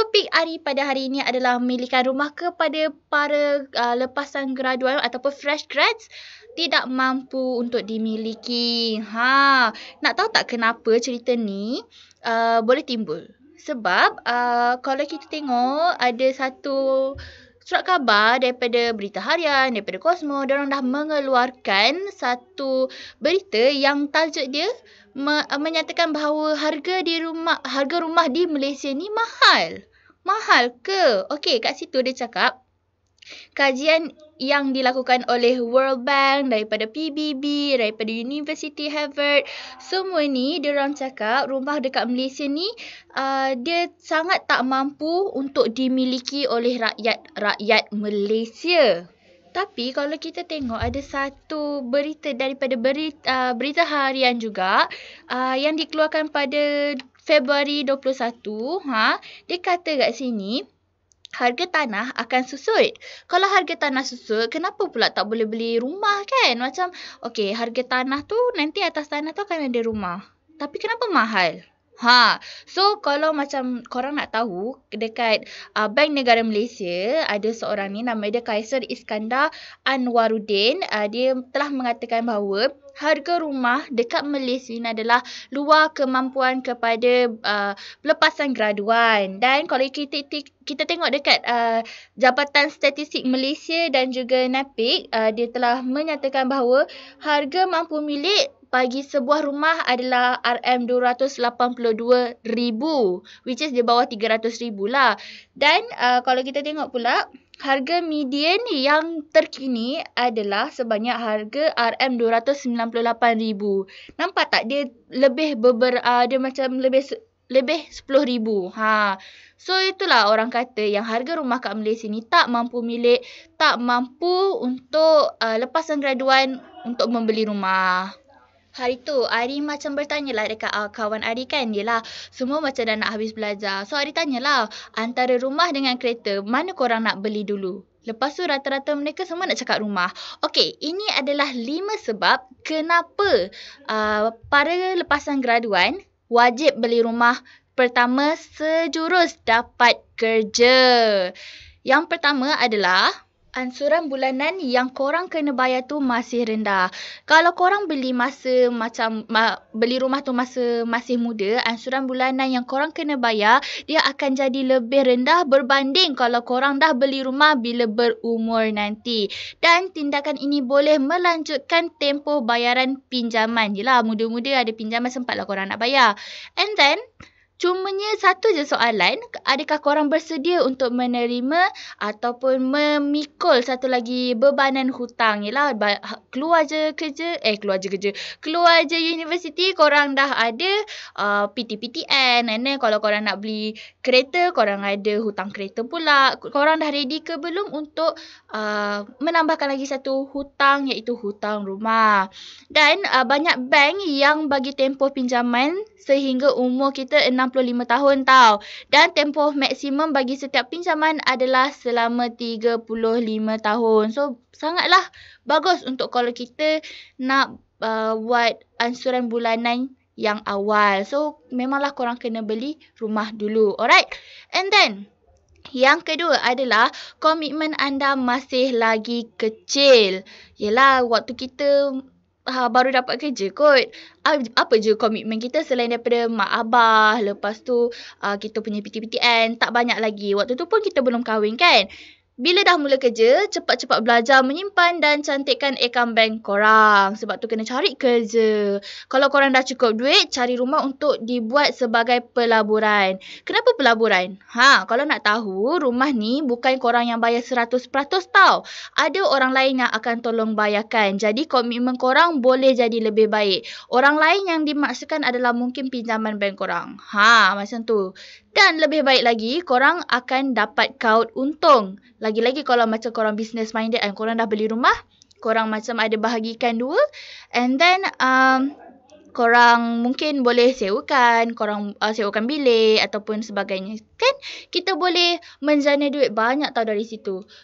topik hari pada hari ini adalah memilihkan rumah kepada para uh, lepasan graduan ataupun fresh grads tidak mampu untuk dimiliki. Ha, nak tahu tak kenapa cerita ni uh, boleh timbul? Sebab uh, kalau kita tengok ada satu surat khabar daripada Berita Harian, daripada Cosmo, orang dah mengeluarkan satu berita yang tajuk dia me- menyatakan bahawa harga di rumah harga rumah di Malaysia ni mahal mahal ke? Okey, kat situ dia cakap kajian yang dilakukan oleh World Bank daripada PBB daripada University Harvard semua ni dia orang cakap rumah dekat Malaysia ni uh, dia sangat tak mampu untuk dimiliki oleh rakyat-rakyat Malaysia. Tapi kalau kita tengok ada satu berita daripada berita, uh, berita harian juga uh, yang dikeluarkan pada Februari 21, ha, dia kata kat sini harga tanah akan susut. Kalau harga tanah susut, kenapa pula tak boleh beli rumah kan? Macam, okay, harga tanah tu nanti atas tanah tu akan ada rumah. Tapi kenapa mahal? Ha, so kalau macam korang nak tahu dekat uh, Bank Negara Malaysia ada seorang ni nama dia Kaiser Iskandar Anwarudin uh, dia telah mengatakan bahawa harga rumah dekat Malaysia ini adalah luar kemampuan kepada uh, lepasan graduan dan kalau kita kita tengok dekat uh, Jabatan Statistik Malaysia dan juga NAPIC uh, dia telah menyatakan bahawa harga mampu milik bagi sebuah rumah adalah RM282,000 which is di bawah RM300,000 lah. Dan uh, kalau kita tengok pula harga median yang terkini adalah sebanyak harga RM298,000. Nampak tak dia lebih beber uh, dia macam lebih lebih RM10,000. Ha. So itulah orang kata yang harga rumah kat Malaysia ni tak mampu milik, tak mampu untuk uh, lepasan graduan untuk membeli rumah. Hari tu Ari macam bertanyalah dekat uh, kawan Ari kan Yelah semua macam dah nak habis belajar So Ari lah antara rumah dengan kereta mana korang nak beli dulu Lepas tu rata-rata mereka semua nak cakap rumah Okay ini adalah lima sebab kenapa uh, para lepasan graduan wajib beli rumah pertama sejurus dapat kerja Yang pertama adalah ansuran bulanan yang korang kena bayar tu masih rendah. Kalau korang beli masa macam ma, beli rumah tu masa masih muda, ansuran bulanan yang korang kena bayar dia akan jadi lebih rendah berbanding kalau korang dah beli rumah bila berumur nanti. Dan tindakan ini boleh melanjutkan tempoh bayaran pinjaman. Yalah, muda-muda ada pinjaman sempatlah korang nak bayar. And then Cumanya satu je soalan, adakah korang bersedia untuk menerima ataupun memikul satu lagi bebanan hutang ialah ha, keluar je kerja, eh keluar je kerja, keluar je universiti korang dah ada uh, PTPTN and then kalau korang nak beli kereta korang ada hutang kereta pula, korang dah ready ke belum untuk uh, menambahkan lagi satu hutang iaitu hutang rumah dan uh, banyak bank yang bagi tempoh pinjaman sehingga umur kita enam. 65 tahun tau. Dan tempoh maksimum bagi setiap pinjaman adalah selama 35 tahun. So sangatlah bagus untuk kalau kita nak uh, buat ansuran bulanan yang awal. So memanglah korang kena beli rumah dulu. Alright. And then yang kedua adalah komitmen anda masih lagi kecil. Yelah waktu kita ha, baru dapat kerja kot. Ah, apa je komitmen kita selain daripada mak abah, lepas tu uh, kita punya PTPTN, tak banyak lagi. Waktu tu pun kita belum kahwin kan. Bila dah mula kerja, cepat-cepat belajar menyimpan dan cantikkan akaun bank korang. Sebab tu kena cari kerja. Kalau korang dah cukup duit, cari rumah untuk dibuat sebagai pelaburan. Kenapa pelaburan? Ha, kalau nak tahu, rumah ni bukan korang yang bayar 100% tau. Ada orang lain yang akan tolong bayarkan. Jadi, komitmen korang boleh jadi lebih baik. Orang lain yang dimaksudkan adalah mungkin pinjaman bank korang. Ha, macam tu. Dan lebih baik lagi, korang akan dapat kaut untung. Lagi-lagi kalau macam korang business minded dan korang dah beli rumah, korang macam ada bahagikan dua. And then, um, korang mungkin boleh sewakan, korang uh, sewakan bilik ataupun sebagainya. Kan kita boleh menjana duit banyak tau dari situ.